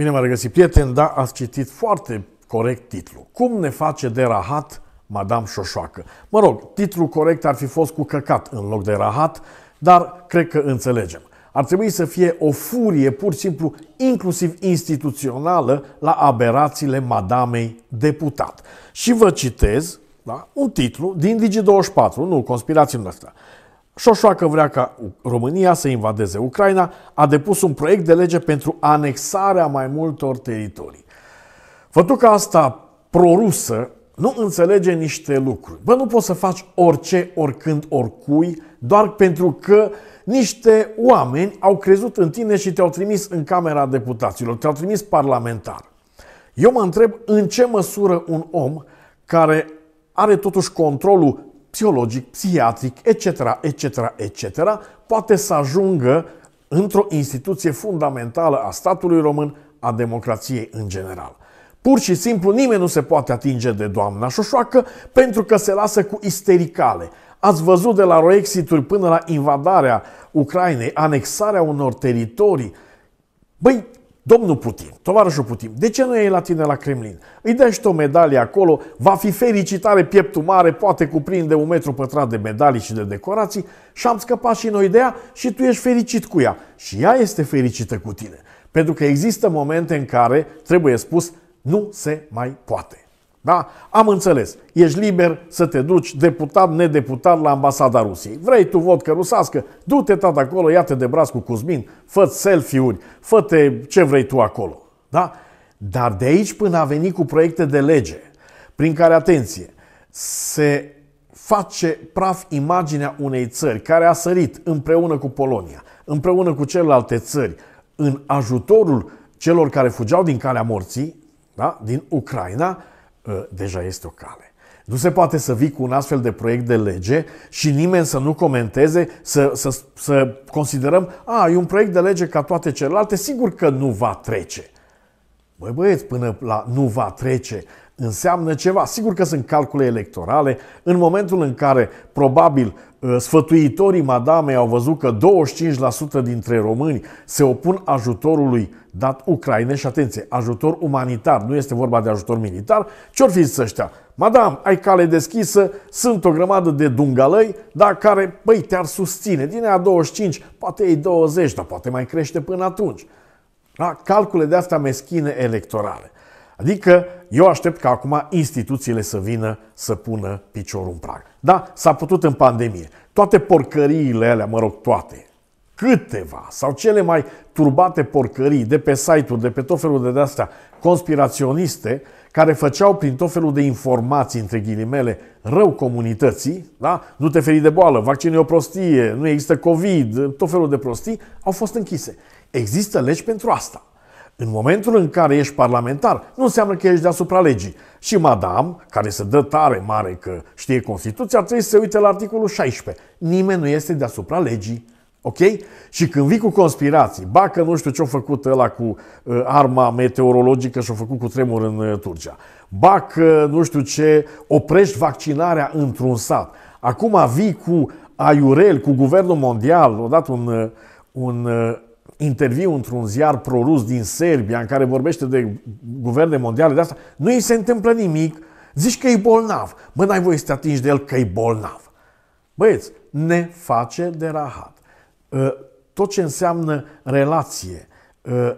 Bine m-a regăsit, prieten, da, ați citit foarte corect titlul. Cum ne face de rahat Madame Șoșoacă? Mă rog, titlul corect ar fi fost cu căcat în loc de rahat, dar cred că înțelegem. Ar trebui să fie o furie pur și simplu inclusiv instituțională la aberațiile madamei deputat. Și vă citez da, un titlu din Digi24, nu, conspirații noastre. Șoșoacă vrea ca România să invadeze Ucraina, a depus un proiect de lege pentru anexarea mai multor teritorii. Fătuca asta prorusă nu înțelege niște lucruri. Bă, nu poți să faci orice, oricând, oricui, doar pentru că niște oameni au crezut în tine și te-au trimis în Camera Deputaților, te-au trimis parlamentar. Eu mă întreb în ce măsură un om care are totuși controlul psihologic, psihiatric, etc., etc., etc., poate să ajungă într-o instituție fundamentală a statului român, a democrației în general. Pur și simplu nimeni nu se poate atinge de doamna Șoșoacă pentru că se lasă cu istericale. Ați văzut de la roexituri până la invadarea Ucrainei, anexarea unor teritorii. Băi, Domnul Putin, tovarășul Putin, de ce nu e la tine la Kremlin? Îi dai și o medalie acolo, va fi fericitare pieptul mare, poate cuprinde un metru pătrat de medalii și de decorații și am scăpat și noi de ea și tu ești fericit cu ea. Și ea este fericită cu tine. Pentru că există momente în care, trebuie spus, nu se mai poate. Da? Am înțeles. Ești liber să te duci deputat, nedeputat la ambasada Rusiei. Vrei tu vodcă rusească? Du-te, tată, acolo, ia-te de braț cu Cuzmin, fă selfie-uri, fă ce vrei tu acolo. Da? Dar de aici până a venit cu proiecte de lege, prin care, atenție, se face praf imaginea unei țări care a sărit împreună cu Polonia, împreună cu celelalte țări, în ajutorul celor care fugeau din calea morții, da? din Ucraina, Ă, deja este o cale. Nu se poate să vii cu un astfel de proiect de lege și nimeni să nu comenteze, să, să, să considerăm, a, e un proiect de lege ca toate celelalte, sigur că nu va trece. Băi băieți, până la nu va trece, înseamnă ceva. Sigur că sunt calcule electorale. În momentul în care, probabil, uh, sfătuitorii madamei au văzut că 25% dintre români se opun ajutorului dat Ucraine și atenție, ajutor umanitar, nu este vorba de ajutor militar, ce-or fi ăștia? Madam, ai cale deschisă, sunt o grămadă de dungalăi, dar care, băi, te-ar susține. Din a 25, poate ei 20, dar poate mai crește până atunci. Da? Calcule de astea meschine electorale. Adică eu aștept ca acum instituțiile să vină să pună piciorul în prag. Da, s-a putut în pandemie. Toate porcăriile alea, mă rog, toate, câteva sau cele mai turbate porcării de pe site-uri, de pe tot felul de astea conspiraționiste, care făceau prin tot felul de informații, între ghilimele, rău comunității, da? nu te feri de boală, vaccinul e o prostie, nu există COVID, tot felul de prostii, au fost închise. Există legi pentru asta. În momentul în care ești parlamentar, nu înseamnă că ești deasupra legii. Și madam, care se dă tare mare că știe Constituția, trebuie să se uite la articolul 16. Nimeni nu este deasupra legii. Ok? Și când vii cu conspirații, ba că nu știu ce-a făcut ăla cu uh, arma meteorologică și-a făcut cu tremur în uh, Turcia, ba că nu știu ce, oprești vaccinarea într-un sat. Acum vii cu aiurel, cu guvernul mondial, odată un, un uh, uh interviu într-un ziar prorus din Serbia în care vorbește de guverne mondiale de asta, nu îi se întâmplă nimic, zici că e bolnav. Bă, n-ai voie să te atingi de el că e bolnav. Băieți, ne face de rahat. Ă, tot ce înseamnă relație, ă,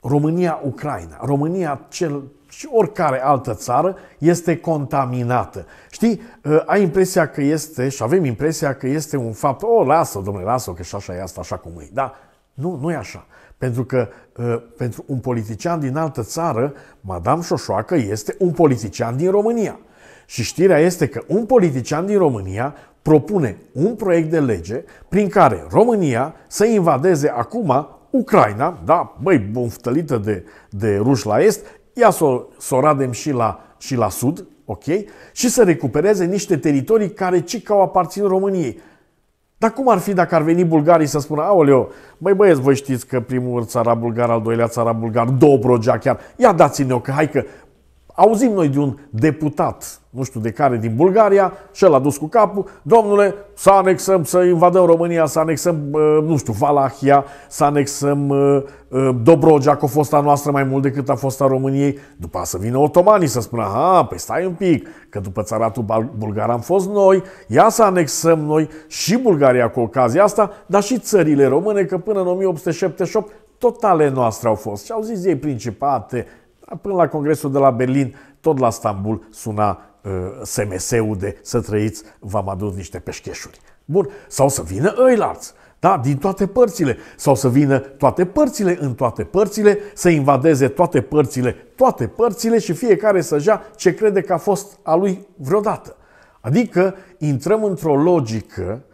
România-Ucraina, România cel, și oricare altă țară este contaminată. Știi, ă, ai impresia că este, și avem impresia că este un fapt, o, lasă, domnule, lasă că și așa e asta, așa cum e, da? Nu, nu e așa. Pentru că uh, pentru un politician din altă țară, Madame Șoșoacă este un politician din România. Și știrea este că un politician din România propune un proiect de lege prin care România să invadeze acum Ucraina, da, băi, bunftălită de, de ruși la est, ia să o, să o radem și la, și la sud, ok? Și să recupereze niște teritorii care ci că au aparținut României. Dar cum ar fi dacă ar veni bulgarii să spună, aoleo, băi băieți, voi știți că primul țara bulgar, al doilea țara bulgar, Dobrogea chiar, ia dați-ne-o că hai că auzim noi de un deputat, nu știu de care, din Bulgaria, și l-a dus cu capul, domnule, să anexăm, să invadăm România, să anexăm, uh, nu știu, Valahia, să anexăm uh, uh, Dobrogea, că a fost a noastră mai mult decât a fost a României. După să vină otomanii să spună, ha, pe păi stai un pic, că după țaratul bulgar am fost noi, ia să anexăm noi și Bulgaria cu ocazia asta, dar și țările române, că până în 1878 totale noastre au fost. Și au zis ei principate, Până la congresul de la Berlin, tot la Istanbul suna uh, SMS-ul de să trăiți, v-am adus niște peșcheșuri. Bun, sau să vină ăilalți, da, din toate părțile, sau să vină toate părțile în toate părțile, să invadeze toate părțile, toate părțile și fiecare să-și ia ce crede că a fost a lui vreodată. Adică intrăm într-o logică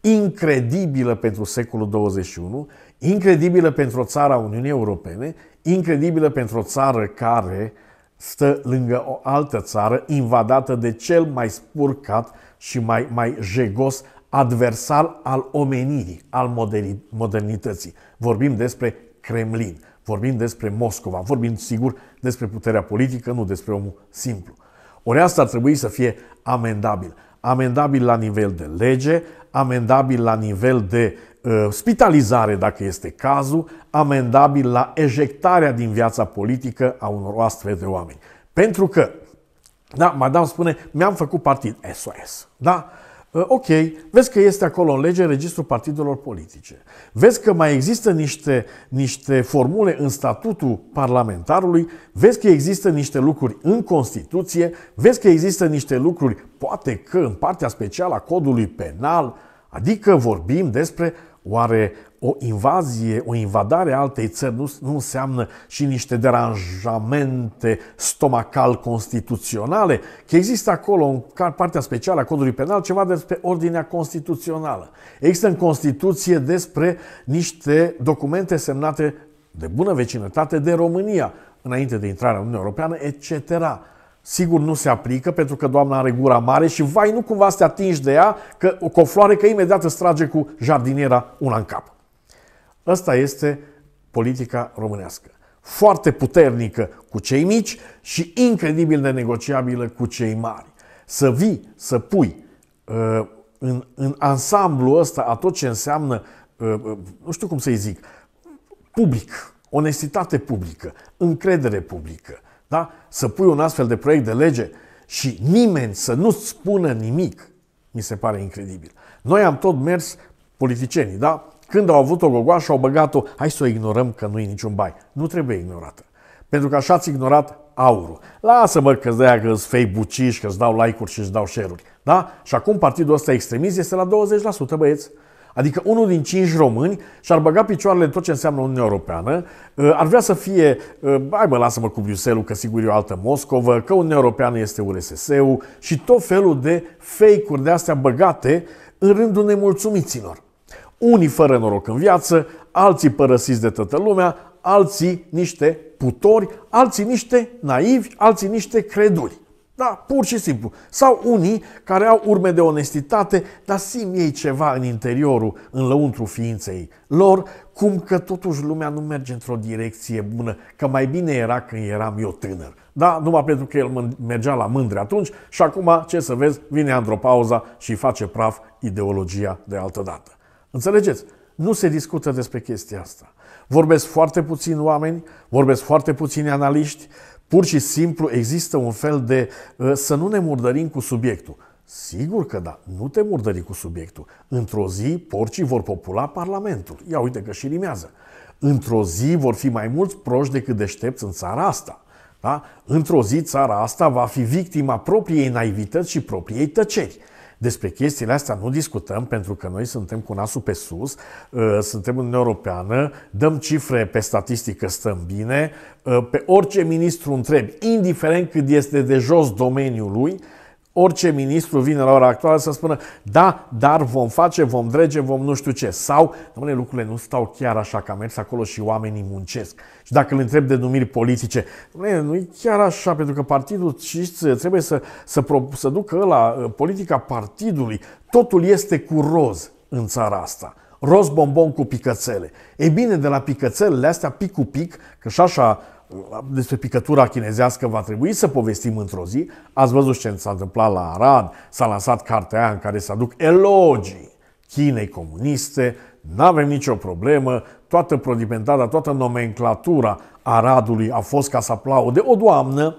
incredibilă pentru secolul 21 Incredibilă pentru o țară a Uniunii Europene, incredibilă pentru o țară care stă lângă o altă țară invadată de cel mai spurcat și mai, mai jegos adversar al omenirii, al modernității. Vorbim despre Kremlin, vorbim despre Moscova, vorbim sigur despre puterea politică, nu despre omul simplu. Ori asta ar trebui să fie amendabil. Amendabil la nivel de lege, amendabil la nivel de Uh, spitalizare, dacă este cazul, amendabil la ejectarea din viața politică a unor astfel de oameni. Pentru că, da, madame spune, mi-am făcut partid SOS. Da? Uh, ok, vezi că este acolo în lege registrul partidelor politice. Vezi că mai există niște, niște formule în statutul parlamentarului, vezi că există niște lucruri în Constituție, vezi că există niște lucruri, poate că în partea specială a codului penal, adică vorbim despre Oare o invazie, o invadare a altei țări nu, nu înseamnă și niște deranjamente stomacal constituționale? Că există acolo, în partea specială a codului penal, ceva despre ordinea constituțională. Există în Constituție despre niște documente semnate de bună vecinătate de România, înainte de intrarea în Uniunea Europeană, etc. Sigur nu se aplică pentru că doamna are gura mare și vai nu cumva să te atingi de ea că, cu o floare că imediat îți trage cu jardiniera una în cap. Asta este politica românească. Foarte puternică cu cei mici și incredibil de negociabilă cu cei mari. Să vii, să pui uh, în, în ansamblu ăsta a tot ce înseamnă, uh, uh, nu știu cum să-i zic, public, onestitate publică, încredere publică, da? Să pui un astfel de proiect de lege și nimeni să nu-ți spună nimic, mi se pare incredibil. Noi am tot mers, politicienii, da? Când au avut o gogoașă, au băgat-o, hai să o ignorăm că nu-i niciun bai. Nu trebuie ignorată. Pentru că așa ați ignorat aurul. Lasă-mă că îți dea că îți fei buciși, că îți dau like-uri și îți dau share-uri. Da? Și acum partidul ăsta extremist este la 20%, băieți. Adică unul din cinci români și-ar băga picioarele în tot ce înseamnă Uniunea Europeană, eh, ar vrea să fie, eh, hai mă, lasă-mă cu Bruxelles, că sigur e o altă Moscovă, că Uniunea Europeană este URSS-ul și tot felul de fake-uri de astea băgate în rândul nemulțumiților. Unii fără noroc în viață, alții părăsiți de toată lumea, alții niște putori, alții niște naivi, alții niște creduri. Da, pur și simplu. Sau unii care au urme de onestitate, dar simt ei ceva în interiorul, în lăuntru ființei lor, cum că totuși lumea nu merge într-o direcție bună, că mai bine era când eram eu tânăr. Da, numai pentru că el mergea la mândre atunci și acum, ce să vezi, vine andropauza și face praf ideologia de altă dată. Înțelegeți? Nu se discută despre chestia asta. Vorbesc foarte puțini oameni, vorbesc foarte puțini analiști, Pur și simplu există un fel de uh, să nu ne murdărim cu subiectul. Sigur că da, nu te murdări cu subiectul. Într-o zi, porcii vor popula Parlamentul. Ia uite că și rimează. Într-o zi vor fi mai mulți proști decât deștepți în țara asta. Da? Într-o zi țara asta va fi victima propriei naivități și propriei tăceri. Despre chestiile astea nu discutăm pentru că noi suntem cu nasul pe sus, uh, suntem în Europeană, dăm cifre pe statistică, stăm bine, uh, pe orice ministru întrebi, indiferent cât este de jos domeniul lui, orice ministru vine la ora actuală să spună da, dar vom face, vom drege, vom nu știu ce. Sau, domnule, lucrurile nu stau chiar așa, că a mers acolo și oamenii muncesc. Și dacă îl întreb de numiri politice, domnule, nu e chiar așa, pentru că partidul și trebuie să, să, să ducă la ă, politica partidului. Totul este cu roz în țara asta roz bombon cu picățele. E bine, de la picățelele astea, pic cu pic, că și așa despre picătura chinezească va trebui să povestim într-o zi. Ați văzut ce s-a întâmplat la Arad, s-a lansat cartea în care se aduc elogii Chinei comuniste, nu avem nicio problemă, toată prodimentarea, toată nomenclatura Aradului a fost ca să aplaude o doamnă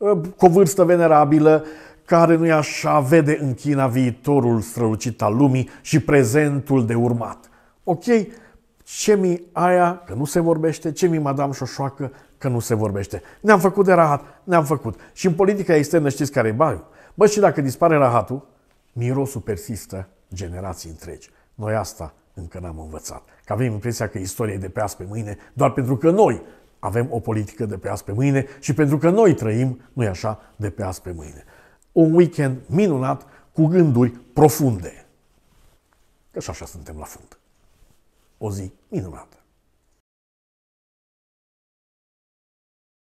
ă, cu o vârstă venerabilă, care nu-i așa vede în China viitorul strălucit al lumii și prezentul de urmat. Ok, ce mi aia, că nu se vorbește, ce mi madame șoșoacă, că nu se vorbește. Ne-am făcut de rahat, ne-am făcut. Și în politica externă știți care e baiul? Bă, și dacă dispare rahatul, mirosul persistă generații întregi. Noi asta încă n-am învățat. Că avem impresia că istoria e de pe azi pe mâine, doar pentru că noi avem o politică de pe azi pe mâine și pentru că noi trăim, nu e așa, de pe azi pe mâine. Un weekend minunat cu gânduri profunde. Că și așa suntem la fund. O zi minunată.